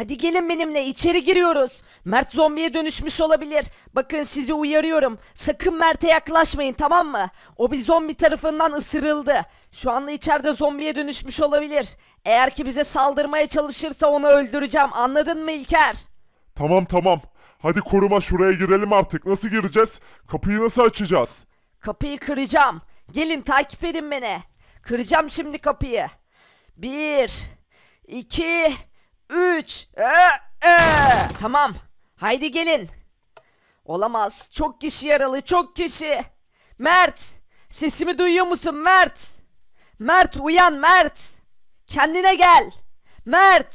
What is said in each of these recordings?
Hadi gelin benimle içeri giriyoruz. Mert zombiye dönüşmüş olabilir. Bakın sizi uyarıyorum. Sakın Mert'e yaklaşmayın tamam mı? O bir zombi tarafından ısırıldı. Şu anda içeride zombiye dönüşmüş olabilir. Eğer ki bize saldırmaya çalışırsa onu öldüreceğim. Anladın mı İlker? Tamam tamam. Hadi koruma şuraya girelim artık. Nasıl gireceğiz? Kapıyı nasıl açacağız? Kapıyı kıracağım. Gelin takip edin beni. Kıracağım şimdi kapıyı. Bir, iki, 3 ee, ee. Tamam. Haydi gelin. Olamaz. Çok kişi yaralı. Çok kişi. Mert. Sesimi duyuyor musun Mert? Mert uyan Mert. Kendine gel. Mert.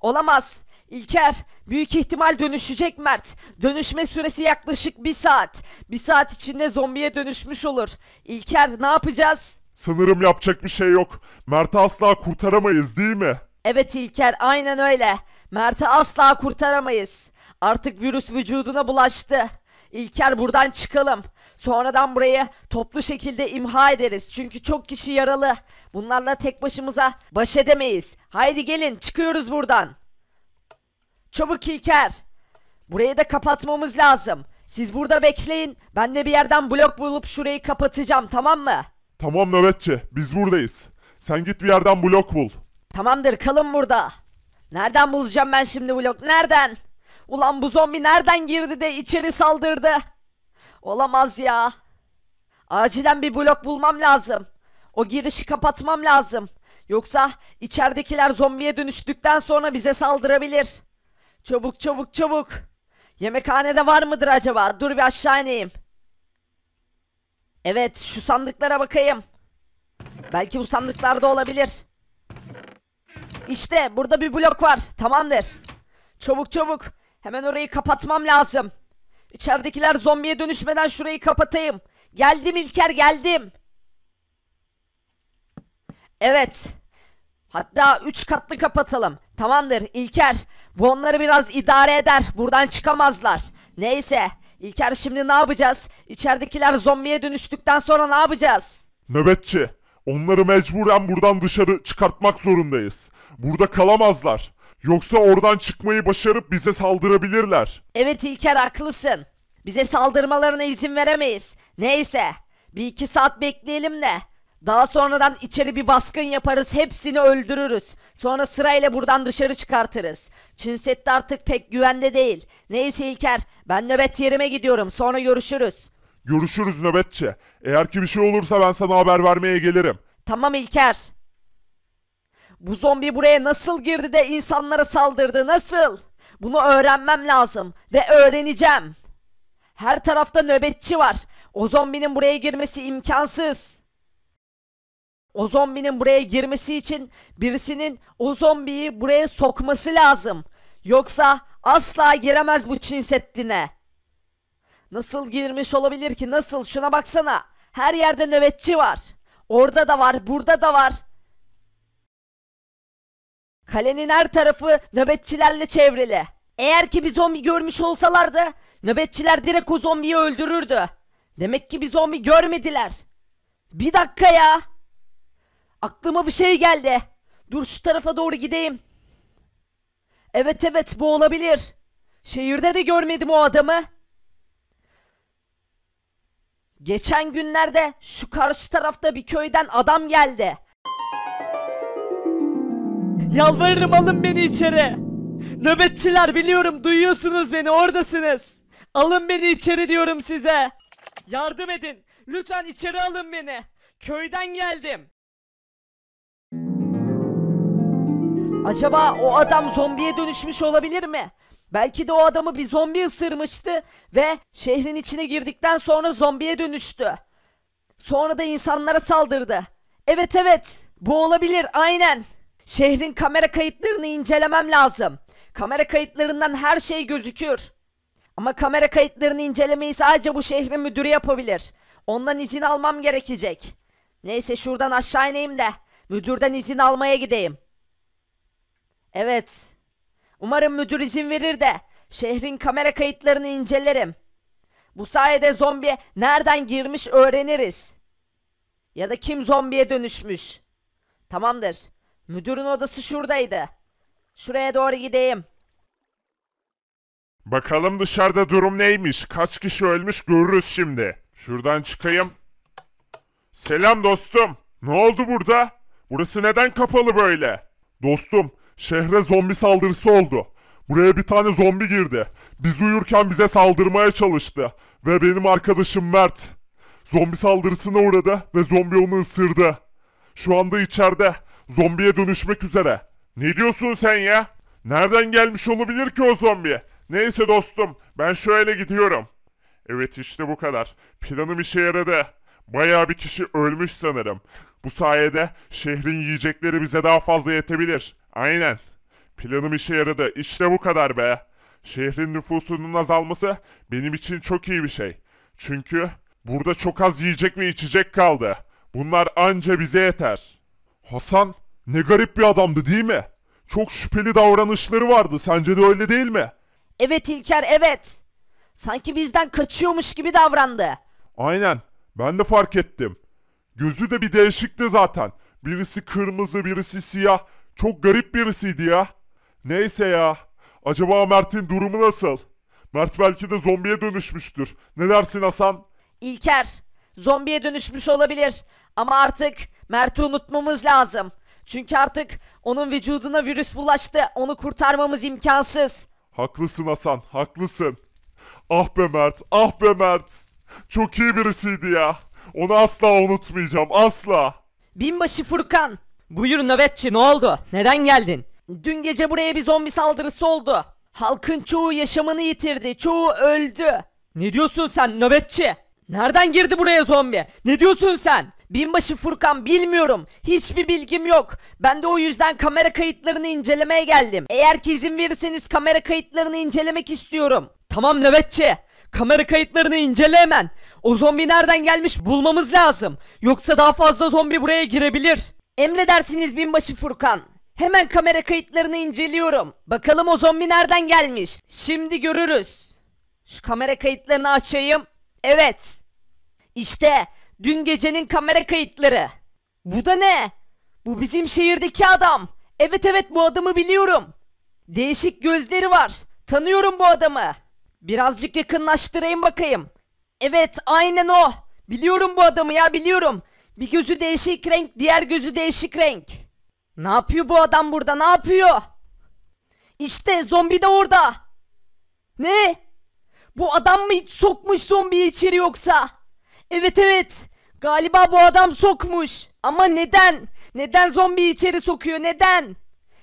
Olamaz. İlker büyük ihtimal dönüşecek Mert. Dönüşme süresi yaklaşık bir saat. Bir saat içinde zombiye dönüşmüş olur. İlker ne yapacağız? Sanırım yapacak bir şey yok. Mert'i asla kurtaramayız değil mi? Evet İlker aynen öyle. Mert'i asla kurtaramayız. Artık virüs vücuduna bulaştı. İlker buradan çıkalım. Sonradan burayı toplu şekilde imha ederiz. Çünkü çok kişi yaralı. Bunlarla tek başımıza baş edemeyiz. Haydi gelin çıkıyoruz buradan. Çabuk İlker. Burayı da kapatmamız lazım. Siz burada bekleyin. Ben de bir yerden blok bulup şurayı kapatacağım tamam mı? Tamam nöbetçi biz buradayız. Sen git bir yerden blok bul. Tamamdır kalın burada. Nereden bulacağım ben şimdi bu blok nereden? Ulan bu zombi nereden girdi de içeri saldırdı? Olamaz ya. Acilen bir blok bulmam lazım. O girişi kapatmam lazım. Yoksa içeridekiler zombiye dönüştükten sonra bize saldırabilir. Çabuk çabuk çabuk. Yemekhanede var mıdır acaba? Dur bir aşağı ineyim. Evet şu sandıklara bakayım. Belki bu sandıklarda olabilir. İşte burada bir blok var. Tamamdır. Çabuk çabuk. Hemen orayı kapatmam lazım. İçeridekiler zombiye dönüşmeden şurayı kapatayım. Geldim İlker geldim. Evet. Hatta 3 katlı kapatalım. Tamamdır İlker. Bu onları biraz idare eder. Buradan çıkamazlar. Neyse. İlker şimdi ne yapacağız? İçeridekiler zombiye dönüştükten sonra ne yapacağız? Nöbetçi Onları mecburen buradan dışarı çıkartmak zorundayız. Burada kalamazlar. Yoksa oradan çıkmayı başarıp bize saldırabilirler. Evet İlker haklısın. Bize saldırmalarına izin veremeyiz. Neyse bir iki saat bekleyelim de. Daha sonradan içeri bir baskın yaparız hepsini öldürürüz. Sonra sırayla buradan dışarı çıkartırız. Çinset de artık pek güvende değil. Neyse İlker ben nöbet yerime gidiyorum sonra görüşürüz. Görüşürüz nöbetçi. Eğer ki bir şey olursa ben sana haber vermeye gelirim. Tamam İlker. Bu zombi buraya nasıl girdi de insanlara saldırdı nasıl? Bunu öğrenmem lazım ve öğreneceğim. Her tarafta nöbetçi var. O zombinin buraya girmesi imkansız. O zombinin buraya girmesi için birisinin o zombiyi buraya sokması lazım. Yoksa asla giremez bu Çin Seddi'ne. Nasıl girmiş olabilir ki nasıl şuna baksana. Her yerde nöbetçi var. Orada da var burada da var. Kalenin her tarafı nöbetçilerle çevrili. Eğer ki bir zombi görmüş olsalardı nöbetçiler direkt o zombiyi öldürürdü. Demek ki bir zombi görmediler. Bir dakika ya. Aklıma bir şey geldi. Dur şu tarafa doğru gideyim. Evet evet bu olabilir. Şehirde de görmedim o adamı. Geçen günlerde şu karşı tarafta bir köyden adam geldi. Yalvarırım alın beni içeri. Nöbetçiler biliyorum duyuyorsunuz beni oradasınız. Alın beni içeri diyorum size. Yardım edin. Lütfen içeri alın beni. Köyden geldim. Acaba o adam zombiye dönüşmüş olabilir mi? Belki de o adamı bir zombi ısırmıştı ve şehrin içine girdikten sonra zombiye dönüştü. Sonra da insanlara saldırdı. Evet evet bu olabilir aynen. Şehrin kamera kayıtlarını incelemem lazım. Kamera kayıtlarından her şey gözükür. Ama kamera kayıtlarını incelemeyi sadece bu şehrin müdürü yapabilir. Ondan izin almam gerekecek. Neyse şuradan aşağı ineyim de müdürden izin almaya gideyim. Evet, Umarım müdür izin verir de şehrin kamera kayıtlarını incelerim. Bu sayede zombiye nereden girmiş öğreniriz. Ya da kim zombiye dönüşmüş. Tamamdır. Müdürün odası şuradaydı. Şuraya doğru gideyim. Bakalım dışarıda durum neymiş? Kaç kişi ölmüş görürüz şimdi. Şuradan çıkayım. Selam dostum. Ne oldu burada? Burası neden kapalı böyle? Dostum, Şehre zombi saldırısı oldu. Buraya bir tane zombi girdi. Biz uyurken bize saldırmaya çalıştı. Ve benim arkadaşım Mert. Zombi saldırısına uğradı ve zombi onu ısırdı. Şu anda içeride. Zombiye dönüşmek üzere. Ne diyorsun sen ya? Nereden gelmiş olabilir ki o zombi? Neyse dostum ben şöyle gidiyorum. Evet işte bu kadar. Planım işe yaradı. Bayağı bir kişi ölmüş sanırım. Bu sayede şehrin yiyecekleri bize daha fazla yetebilir. Aynen. Planım işe yaradı. İşte bu kadar be. Şehrin nüfusunun azalması benim için çok iyi bir şey. Çünkü burada çok az yiyecek ve içecek kaldı. Bunlar anca bize yeter. Hasan ne garip bir adamdı değil mi? Çok şüpheli davranışları vardı. Sence de öyle değil mi? Evet İlker evet. Sanki bizden kaçıyormuş gibi davrandı. Aynen. Ben de fark ettim. Gözü de bir değişikti zaten. Birisi kırmızı, birisi siyah. Çok garip birisiydi ya. Neyse ya. Acaba Mert'in durumu nasıl? Mert belki de zombiye dönüşmüştür. Ne dersin Hasan? İlker, zombiye dönüşmüş olabilir. Ama artık Mert'i unutmamız lazım. Çünkü artık onun vücuduna virüs bulaştı. Onu kurtarmamız imkansız. Haklısın Hasan, haklısın. Ah be Mert, ah be Mert. Çok iyi birisiydi ya. Onu asla unutmayacağım, asla. Binbaşı Furkan, Buyur nöbetçi ne oldu? Neden geldin? Dün gece buraya bir zombi saldırısı oldu. Halkın çoğu yaşamını yitirdi. Çoğu öldü. Ne diyorsun sen nöbetçi? Nereden girdi buraya zombi? Ne diyorsun sen? Binbaşı Furkan bilmiyorum. Hiçbir bilgim yok. Ben de o yüzden kamera kayıtlarını incelemeye geldim. Eğer ki izin verirseniz kamera kayıtlarını incelemek istiyorum. Tamam nöbetçi. Kamera kayıtlarını incele hemen. O zombi nereden gelmiş bulmamız lazım. Yoksa daha fazla zombi buraya girebilir. Emredersiniz binbaşı Furkan. Hemen kamera kayıtlarını inceliyorum. Bakalım o zombi nereden gelmiş. Şimdi görürüz. Şu kamera kayıtlarını açayım. Evet. İşte dün gecenin kamera kayıtları. Bu da ne? Bu bizim şehirdeki adam. Evet evet bu adamı biliyorum. Değişik gözleri var. Tanıyorum bu adamı. Birazcık yakınlaştırayım bakayım. Evet aynen o. Biliyorum bu adamı ya biliyorum. Bir gözü değişik renk, diğer gözü değişik renk. Ne yapıyor bu adam burada? Ne yapıyor? İşte zombi de orada. Ne? Bu adam mı hiç sokmuş zombiyi içeri yoksa? Evet evet. Galiba bu adam sokmuş. Ama neden? Neden zombi içeri sokuyor? Neden?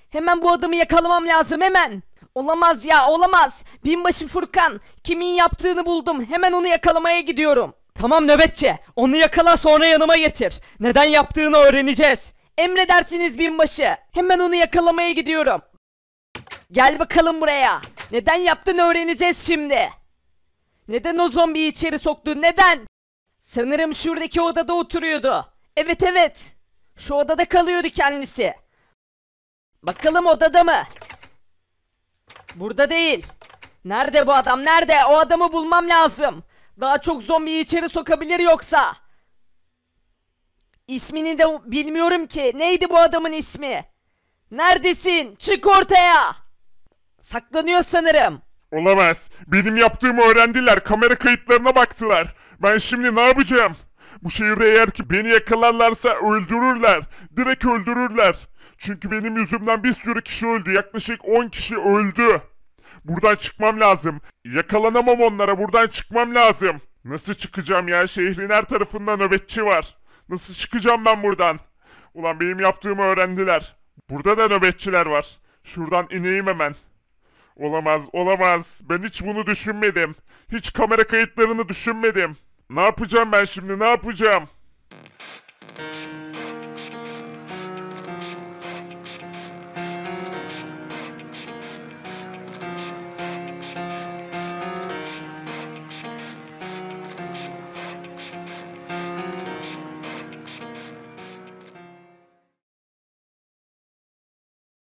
Hemen bu adamı yakalamam lazım hemen. Olamaz ya olamaz. Binbaşı Furkan kimin yaptığını buldum. Hemen onu yakalamaya gidiyorum. Tamam nöbetçi. Onu yakala sonra yanıma getir. Neden yaptığını öğreneceğiz. Emredersiniz binbaşı. Hemen onu yakalamaya gidiyorum. Gel bakalım buraya. Neden yaptığını öğreneceğiz şimdi. Neden o zombiyi içeri soktun neden? Sanırım şuradaki odada oturuyordu. Evet evet. Şu odada kalıyordu kendisi. Bakalım odada mı? Burada değil. Nerede bu adam nerede? O adamı bulmam lazım. Daha çok zombiyi içeri sokabilir yoksa. İsmini de bilmiyorum ki. Neydi bu adamın ismi? Neredesin? Çık ortaya. Saklanıyor sanırım. Olamaz. Benim yaptığımı öğrendiler. Kamera kayıtlarına baktılar. Ben şimdi ne yapacağım? Bu şehirde eğer ki beni yakalarlarsa öldürürler. Direkt öldürürler. Çünkü benim yüzümden bir sürü kişi öldü. Yaklaşık 10 kişi öldü. Buradan çıkmam lazım. Yakalanamam onlara buradan çıkmam lazım. Nasıl çıkacağım ya? Şehrin her tarafında nöbetçi var. Nasıl çıkacağım ben buradan? Ulan benim yaptığımı öğrendiler. Burada da nöbetçiler var. Şuradan ineyim hemen. Olamaz, olamaz. Ben hiç bunu düşünmedim. Hiç kamera kayıtlarını düşünmedim. Ne yapacağım ben şimdi, ne yapacağım?